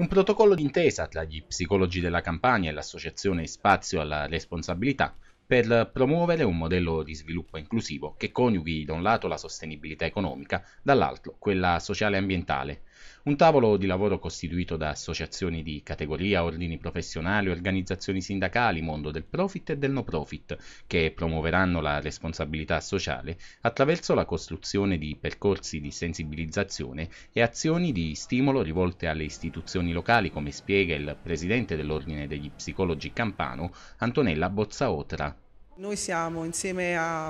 Un protocollo d'intesa tra gli psicologi della campagna e l'associazione Spazio alla Responsabilità per promuovere un modello di sviluppo inclusivo che coniughi da un lato la sostenibilità economica, dall'altro quella sociale e ambientale, un tavolo di lavoro costituito da associazioni di categoria, ordini professionali, organizzazioni sindacali, mondo del profit e del no profit, che promuoveranno la responsabilità sociale attraverso la costruzione di percorsi di sensibilizzazione e azioni di stimolo rivolte alle istituzioni locali, come spiega il presidente dell'Ordine degli Psicologi Campano, Antonella Bozzaotra. Noi siamo insieme a,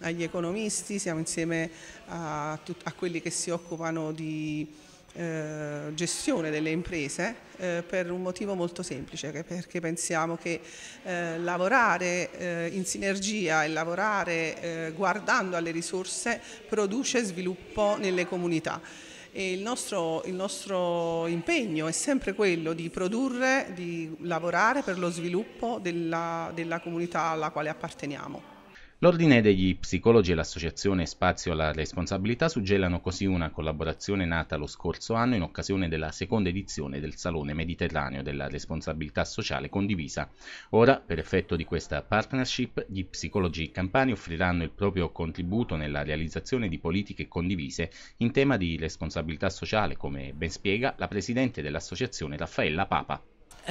agli economisti, siamo insieme a, a quelli che si occupano di eh, gestione delle imprese eh, per un motivo molto semplice, perché pensiamo che eh, lavorare eh, in sinergia e lavorare eh, guardando alle risorse produce sviluppo nelle comunità. Il nostro, il nostro, impegno è sempre quello di produrre, di lavorare per lo sviluppo della, della comunità alla quale apparteniamo. L'Ordine degli Psicologi e l'Associazione Spazio alla Responsabilità suggellano così una collaborazione nata lo scorso anno in occasione della seconda edizione del Salone Mediterraneo della Responsabilità Sociale Condivisa. Ora, per effetto di questa partnership, gli psicologi campani offriranno il proprio contributo nella realizzazione di politiche condivise in tema di responsabilità sociale, come ben spiega la Presidente dell'Associazione Raffaella Papa.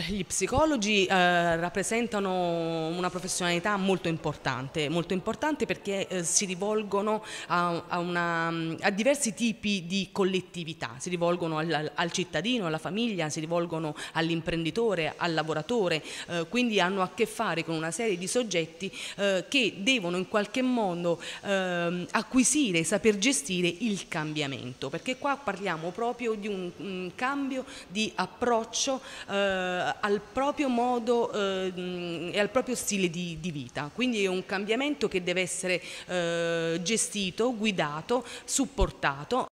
Gli psicologi eh, rappresentano una professionalità molto importante, molto importante perché eh, si rivolgono a, a, una, mm, a, diversi tipi di collettività, si rivolgono al, al cittadino, alla famiglia, si rivolgono all'imprenditore, al lavoratore, eh, quindi hanno a che fare con una serie di soggetti eh, che devono in qualche modo ehm, acquisire, saper gestire il cambiamento, perché qua parliamo proprio di un, un cambio di approccio eh, al proprio modo ehm, e al proprio stile di, di, vita. Quindi è un cambiamento che deve essere eh, gestito, guidato, supportato